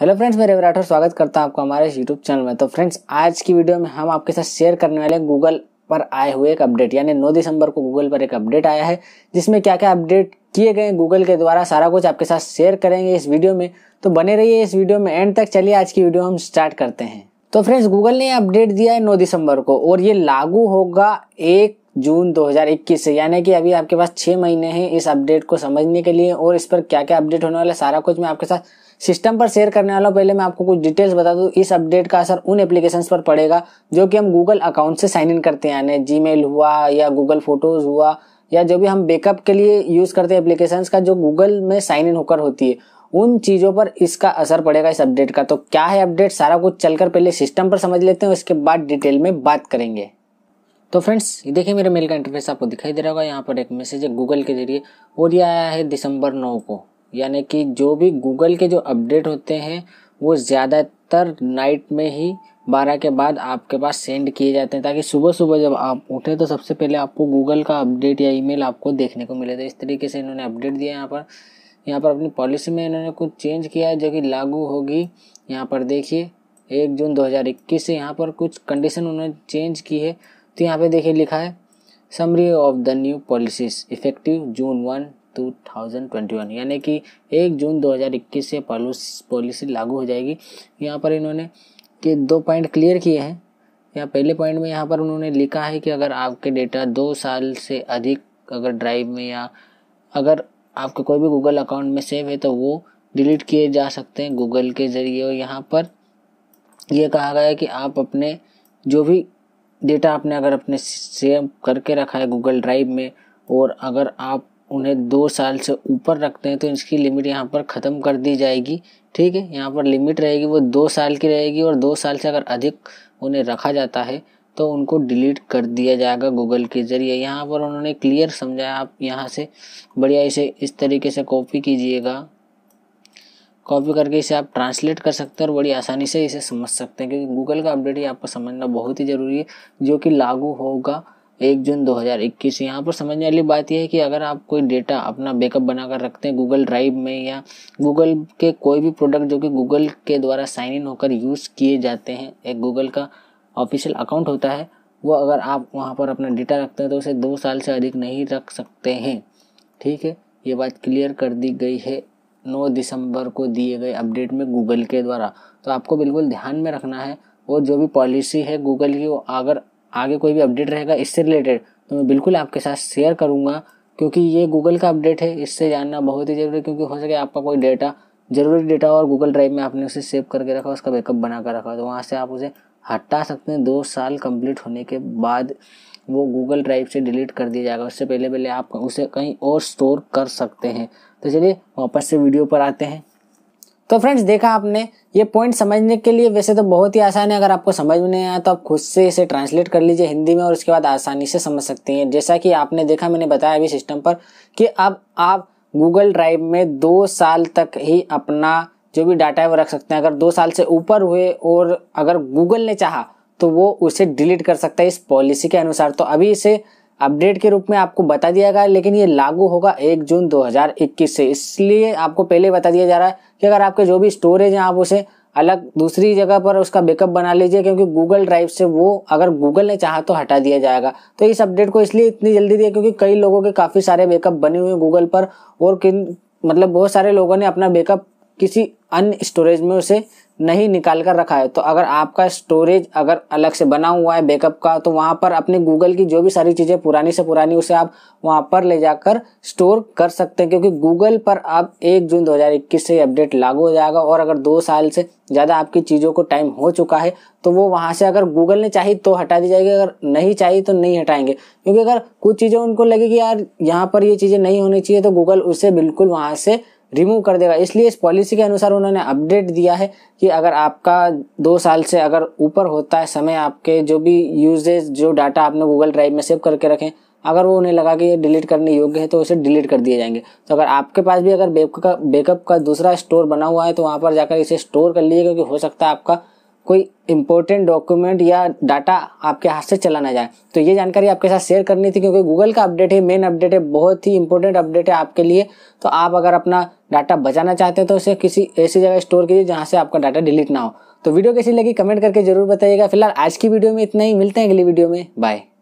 hello friends मैं रवि राठौर स्वागत करता हूं आपको हमारे यूट्यूब चैनल में तो फ्रेंड्स आज की वीडियो में हम आपके साथ शेयर करने वाले गूगल पर आए हुए एक अपडेट यानी 9 दिसंबर को गूगल पर एक अपडेट आया है जिसमें क्या क्या अपडेट किए गए गूगल के द्वारा सारा कुछ आपके साथ शेयर करेंगे इस वीडियो में तो बने रहिए इस वीडियो में एंड तक चलिए आज की वीडियो हम स्टार्ट करते हैं तो फ्रेंड्स गूगल ने अपडेट दिया है 9 दिसंबर को और ये लागू होगा एक जून 2021 से यानी कि अभी आपके पास छः महीने हैं इस अपडेट को समझने के लिए और इस पर क्या क्या अपडेट होने वाला है सारा कुछ मैं आपके साथ सिस्टम पर शेयर करने वाला हूँ पहले मैं आपको कुछ डिटेल्स बता दूँ इस अपडेट का असर उन एप्लीकेशन पर पड़ेगा जो कि हम गूगल अकाउंट से साइन इन करते हैं यानी जी हुआ या गूगल फोटोज़ हुआ या जो भी हम बैकअप के लिए यूज़ करते हैं एप्लीकेशन का जो गूगल में साइन इन होकर होती है उन चीज़ों पर इसका असर पड़ेगा इस अपडेट का तो क्या है अपडेट सारा कुछ चलकर पहले सिस्टम पर समझ लेते हैं उसके बाद डिटेल में बात करेंगे तो फ्रेंड्स ये देखिए मेरे मेल का इंटरफेस आपको दिखाई दे रहा होगा यहाँ पर एक मैसेज है गूगल के जरिए और ये आया है दिसंबर नौ को यानी कि जो भी गूगल के जो अपडेट होते हैं वो ज़्यादातर नाइट में ही बारह के बाद आपके पास सेंड किए जाते हैं ताकि सुबह सुबह जब आप उठें तो सबसे पहले आपको गूगल का अपडेट या ईमेल आपको देखने को मिले तो इस तरीके से इन्होंने अपडेट दिया यहाँ पर यहाँ पर अपनी पॉलिसी में इन्होंने कुछ चेंज किया है जो कि लागू होगी यहाँ पर देखिए एक जून 2021 से यहाँ पर कुछ कंडीशन उन्होंने चेंज की है तो यहाँ पे देखिए लिखा है summary of the new policies effective June one 2021 यानी कि एक जून 2021 से पॉलिसी लागू हो जाएगी यहाँ पर इन्होंने के दो पॉइंट क्लियर किए हैं यहाँ पहले पॉइंट में यहाँ पर उन्होंने लिखा है कि अगर आपके डेटा दो साल से अधिक अगर ड्राइव में या अगर आपके कोई भी गूगल अकाउंट में सेव है तो वो डिलीट किए जा सकते हैं गूगल के ज़रिए और यहाँ पर ये कहा गया है कि आप अपने जो भी डेटा आपने अगर अपने सेव करके रखा है गूगल ड्राइव में और अगर आप उन्हें दो साल से ऊपर रखते हैं तो इसकी लिमिट यहाँ पर ख़त्म कर दी जाएगी ठीक है यहाँ पर लिमिट रहेगी वो दो साल की रहेगी और दो साल से अगर अधिक उन्हें रखा जाता है तो उनको डिलीट कर दिया जाएगा गूगल के ज़रिए यहाँ पर उन्होंने क्लियर समझाया आप यहाँ से बढ़िया इसे इस तरीके से कॉपी कीजिएगा कॉपी करके इसे आप ट्रांसलेट कर सकते हैं और बड़ी आसानी से इसे समझ सकते हैं क्योंकि गूगल का अपडेट ही आपको समझना बहुत ही ज़रूरी है जो कि लागू होगा एक जून 2021 यहाँ पर समझने वाली बात यह है कि अगर आप कोई डेटा अपना बैकअप बनाकर रखते हैं गूगल ड्राइव में या गूगल के कोई भी प्रोडक्ट जो कि गूगल के द्वारा साइन इन होकर यूज़ किए जाते हैं एक गूगल का ऑफिशियल अकाउंट होता है वो अगर आप वहाँ पर अपना डेटा रखते हैं तो उसे दो साल से अधिक नहीं रख सकते हैं ठीक है ये बात क्लियर कर दी गई है नौ दिसंबर को दिए गए अपडेट में गूगल के द्वारा तो आपको बिल्कुल ध्यान में रखना है और जो भी पॉलिसी है गूगल की वो अगर आगे कोई भी अपडेट रहेगा इससे रिलेटेड तो मैं बिल्कुल आपके साथ शेयर करूँगा क्योंकि ये गूगल का अपडेट है इससे जानना बहुत ही ज़रूरी है क्योंकि हो सके आपका कोई डेटा ज़रूरी डेटा और गूगल ड्राइव में आपने उसे सेव करके रखा उसका बैकअप बना कर रखा तो वहाँ से आप उसे हटा सकते हैं दो साल कंप्लीट होने के बाद वो गूगल ड्राइव से डिलीट कर दिया जाएगा उससे पहले पहले आप उसे कहीं और स्टोर कर सकते हैं तो चलिए वापस से वीडियो पर आते हैं तो फ्रेंड्स देखा आपने ये पॉइंट समझने के लिए वैसे तो बहुत ही आसान है अगर आपको समझ में नहीं आया तो आप खुद से इसे ट्रांसलेट कर लीजिए हिंदी में और उसके बाद आसानी से समझ सकते हैं जैसा कि आपने देखा मैंने बताया अभी सिस्टम पर कि अब आप गूगल ड्राइव में दो साल तक ही अपना जो भी डाटा है वो रख सकते हैं अगर दो साल से ऊपर हुए और अगर गूगल ने चाहा तो वो उसे डिलीट कर सकता है इस पॉलिसी के अनुसार तो अभी इसे अपडेट के रूप में आपको बता दिया गया लेकिन ये लागू होगा एक जून 2021 से इसलिए आपको पहले बता दिया जा रहा है कि अगर आपके जो भी स्टोरेज हैं आप उसे अलग दूसरी जगह पर उसका बैकअप बना लीजिए क्योंकि गूगल ड्राइव से वो अगर गूगल ने चाहा तो हटा दिया जाएगा तो इस अपडेट को इसलिए इतनी जल्दी दिया क्योंकि कई लोगों के काफ़ी सारे बैकअप बने हुए हैं गूगल पर और किन मतलब बहुत सारे लोगों ने अपना बैकअप किसी अन्य स्टोरेज में उसे नहीं निकाल कर रखा है तो अगर आपका स्टोरेज अगर अलग से बना हुआ है बैकअप का तो वहाँ पर अपने गूगल की जो भी सारी चीज़ें पुरानी से पुरानी उसे आप वहाँ पर ले जाकर स्टोर कर सकते हैं क्योंकि गूगल पर अब एक जून 2021 से अपडेट लागू हो जाएगा और अगर दो साल से ज़्यादा आपकी चीज़ों को टाइम हो चुका है तो वो वहाँ से अगर गूगल ने चाहिए तो हटा दी जाएगी अगर नहीं चाहिए तो नहीं हटाएंगे क्योंकि अगर कुछ चीज़ें उनको लगेगी यार यहाँ पर ये चीज़ें नहीं होनी चाहिए तो गूगल उसे बिल्कुल वहाँ से रिमूव कर देगा इसलिए इस पॉलिसी के अनुसार उन्होंने अपडेट दिया है कि अगर आपका दो साल से अगर ऊपर होता है समय आपके जो भी यूजेज जो डाटा आपने गूगल ड्राइव में सेव करके रखें अगर वो उन्हें लगा कि ये डिलीट करने योग्य है तो उसे डिलीट कर दिए जाएंगे तो अगर आपके पास भी अगर बेकअप का बेकअप का दूसरा स्टोर बना हुआ है तो वहाँ पर जाकर इसे स्टोर कर लीजिए क्योंकि हो सकता है आपका कोई इंपॉर्टेंट डॉक्यूमेंट या डाटा आपके हाथ से चला ना जाए तो ये जानकारी आपके साथ शेयर करनी थी क्योंकि गूगल का अपडेट है मेन अपडेट है बहुत ही इंपॉर्टेंट अपडेट है आपके लिए तो आप अगर अपना डाटा बचाना चाहते हैं तो उसे किसी ऐसी जगह स्टोर कीजिए जहाँ से आपका डाटा डिलीट ना हो तो वीडियो कैसी लगी कमेंट करके जरूर बताइएगा फिलहाल आज की वीडियो में इतना ही मिलते हैं अगली वीडियो में बाय